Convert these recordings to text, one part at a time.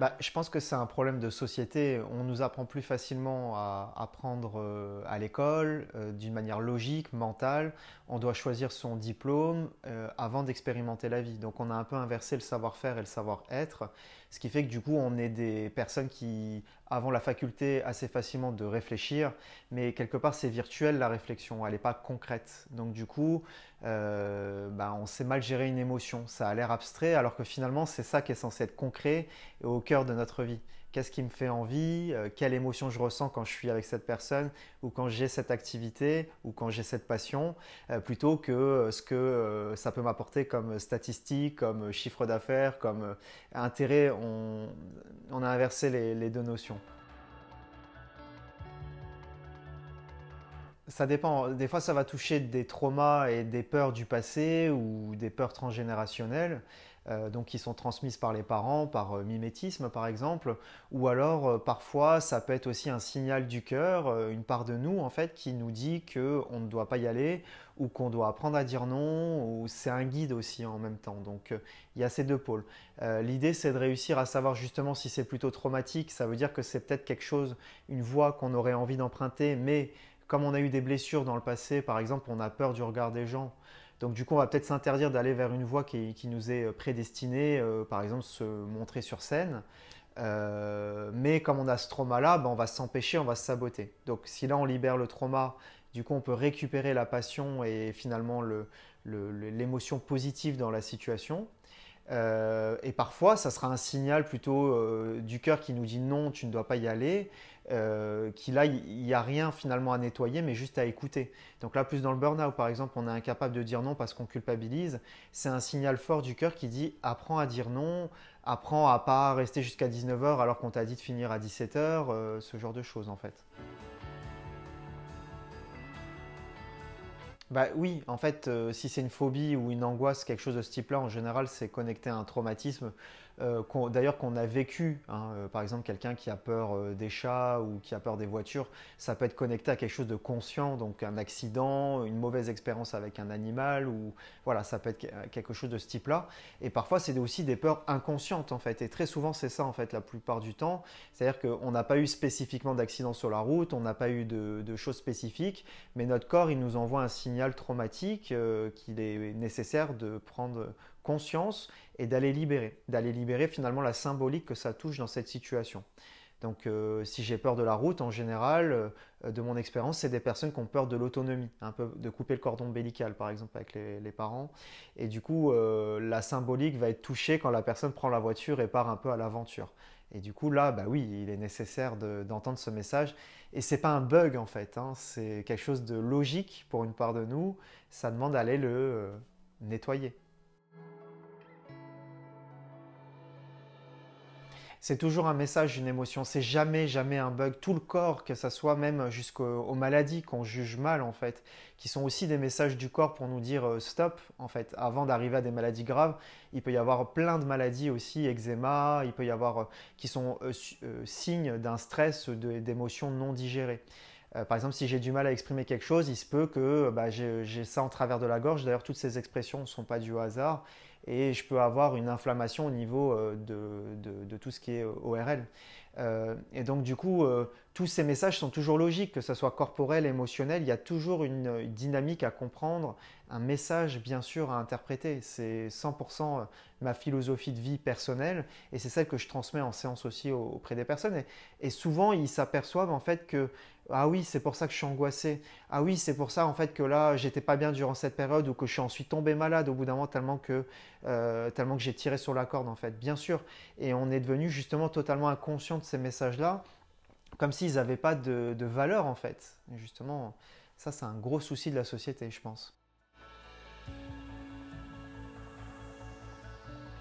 Bah, je pense que c'est un problème de société. On nous apprend plus facilement à apprendre euh, à l'école euh, d'une manière logique, mentale. On doit choisir son diplôme euh, avant d'expérimenter la vie. Donc on a un peu inversé le savoir-faire et le savoir-être. Ce qui fait que du coup, on est des personnes qui avons la faculté assez facilement de réfléchir, mais quelque part, c'est virtuel la réflexion, elle n'est pas concrète. Donc du coup, euh, bah, on sait mal gérer une émotion, ça a l'air abstrait, alors que finalement, c'est ça qui est censé être concret et au cœur de notre vie qu'est-ce qui me fait envie, euh, quelle émotion je ressens quand je suis avec cette personne ou quand j'ai cette activité ou quand j'ai cette passion, euh, plutôt que euh, ce que ça peut m'apporter comme statistique, comme chiffre d'affaires, comme intérêt. On, a inversé les, les deux notions. ça dépend. Des fois, ça va toucher des traumas et des peurs du passé ou des peurs transgénérationnelles. Euh, donc qui sont transmises par les parents, par euh, mimétisme par exemple, ou alors euh, parfois ça peut être aussi un signal du cœur, une part de nous en fait qui nous dit qu'on ne doit pas y aller ou qu'on doit apprendre à dire non, ou c'est un guide aussi en même temps. Donc il y a ces deux pôles. L'idée c'est de réussir à savoir justement si c'est plutôt traumatique, ça veut dire que c'est peut-être quelque chose, une voie qu'on aurait envie d'emprunter, mais comme on a eu des blessures dans le passé, par exemple, on a peur du regard des gens, donc du coup, on va peut-être s'interdire d'aller vers une voie qui, nous est euh, prédestinée, euh, par exemple se montrer sur scène. Euh, mais comme on a ce trauma-là, ben, on va s'empêcher, on va se saboter. Donc si là, on libère le trauma, du coup, on peut récupérer la passion et finalement l'émotion positive dans la situation. Euh, et parfois, ça sera un signal plutôt euh, du cœur qui nous dit non, tu ne dois pas y aller, qu'il euh, qui il n'y a rien finalement à nettoyer, mais juste à écouter. Donc là, plus dans le burn-out, par exemple, on est incapable de dire non parce qu'on culpabilise. C'est un signal fort du cœur qui dit apprends à dire non, apprends à pas rester jusqu'à 19h alors qu'on t'a dit de finir à 17h, ce genre de choses en fait. Bah oui, en fait, euh, si c'est une phobie ou une angoisse, quelque chose de ce type-là, en général, c'est connecté à un traumatisme. Euh, d'ailleurs qu'on a vécu, hein. euh, par exemple quelqu'un qui a peur euh, des chats ou qui a peur des voitures, ça peut être connecté à quelque chose de conscient, donc un accident, une mauvaise expérience avec un animal, ou voilà, ça peut être quelque chose de ce type-là. Et parfois, c'est aussi des peurs inconscientes en fait. Et très souvent, c'est ça en fait la plupart du temps. C'est-à-dire qu'on n'a pas eu spécifiquement d'accident sur la route, on n'a pas eu de, de, choses spécifiques, mais notre corps, il nous envoie un signal traumatique qu'il est nécessaire de prendre conscience et d'aller libérer, d'aller libérer finalement la symbolique que ça touche dans cette situation. Donc euh, si j'ai peur de la route, en général, euh, de mon expérience, c'est des personnes qui ont peur de l'autonomie, un peu de couper le cordon ombilical par exemple avec les, parents. Et du coup, euh, la symbolique va être touchée quand la personne prend la voiture et part un peu à l'aventure. Et du coup, là, bah oui, il est nécessaire d'entendre ce message. Et ce n'est pas un bug en fait, hein. c'est quelque chose de logique pour une part de nous. Ça demande d'aller le nettoyer. c'est toujours un message, une émotion. C'est jamais, jamais un bug. Tout le corps, que ce soit même jusqu'aux maladies qu'on juge mal en fait, qui sont aussi des messages du corps pour nous dire euh, stop en fait. Avant d'arriver à des maladies graves, il peut y avoir plein de maladies aussi, eczéma, il peut y avoir euh, qui sont euh, signes d'un stress, d'émotions non digérées. par exemple, si j'ai du mal à exprimer quelque chose, il se peut que bah, j'ai ça en travers de la gorge. D'ailleurs, toutes ces expressions ne sont pas du hasard et je peux avoir une inflammation au niveau euh, de, de, tout ce qui est euh, ORL. Euh, et donc du coup, tous ces messages sont toujours logiques, que ce soit corporel, émotionnel, il y a toujours une dynamique à comprendre, un message bien sûr à interpréter. C'est 100% ma philosophie de vie personnelle et c'est celle que je transmets en séance aussi auprès des personnes. Et, et souvent, ils s'aperçoivent en fait que ah oui, c'est pour ça que je suis angoissé. Ah oui, c'est pour ça en fait que là, j'étais pas bien durant cette période ou que je suis ensuite tombé malade au bout d'un moment tellement que euh, tellement que j'ai tiré sur la corde en fait, bien sûr. Et on est devenu justement totalement inconscient de ces messages-là, comme s'ils n'avaient pas de, de, valeur en fait. Et justement, ça c'est un gros souci de la société, je pense.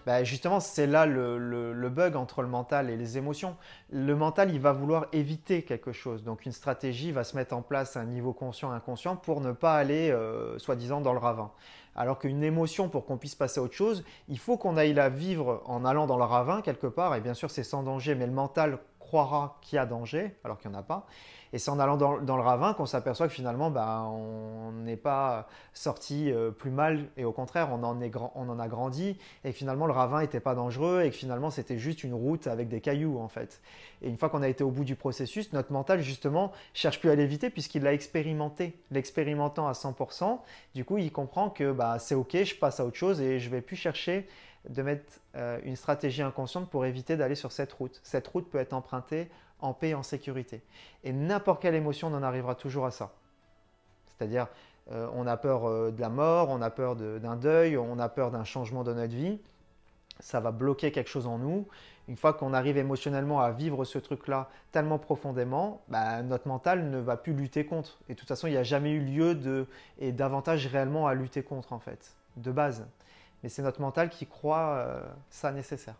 Bah, justement, c'est là le, bug entre le mental et les émotions. Le mental, il va vouloir éviter quelque chose. Donc, une stratégie va se mettre en place à un niveau conscient-inconscient pour ne pas aller, euh, soi-disant, dans le ravin. Alors qu'une émotion, pour qu'on puisse passer à autre chose, il faut qu'on aille la vivre en allant dans le ravin quelque part. Et bien sûr, c'est sans danger, mais le mental croira qu'il y a danger, alors qu'il n'y en a pas. Et c'est en allant dans, le ravin qu'on s'aperçoit que finalement, ben, on n'est pas sorti euh, plus mal, et au contraire, on en, on en a grandi, et finalement, le ravin n'était pas dangereux, et que finalement, c'était juste une route avec des cailloux, en fait. Et une fois qu'on a été au bout du processus, notre mental, justement, cherche plus à l'éviter, puisqu'il l'a expérimenté. L'expérimentant à 100%, du coup, il comprend que ben, c'est OK, je passe à autre chose, et je vais plus chercher de mettre euh, une stratégie inconsciente pour éviter d'aller sur cette route. Cette route peut être empruntée en paix et en sécurité. Et n'importe quelle émotion, n'en arrivera toujours à ça. C'est-à-dire, euh, on a peur euh, de la mort, on a peur d'un deuil, on a peur d'un changement de notre vie. Ça va bloquer quelque chose en nous. Une fois qu'on arrive émotionnellement à vivre ce truc-là tellement profondément, bah, notre mental ne va plus lutter contre. Et de toute façon, il n'y a jamais eu lieu de, et d'avantage réellement à lutter contre, en fait, de base mais c'est notre mental qui croit euh, ça nécessaire.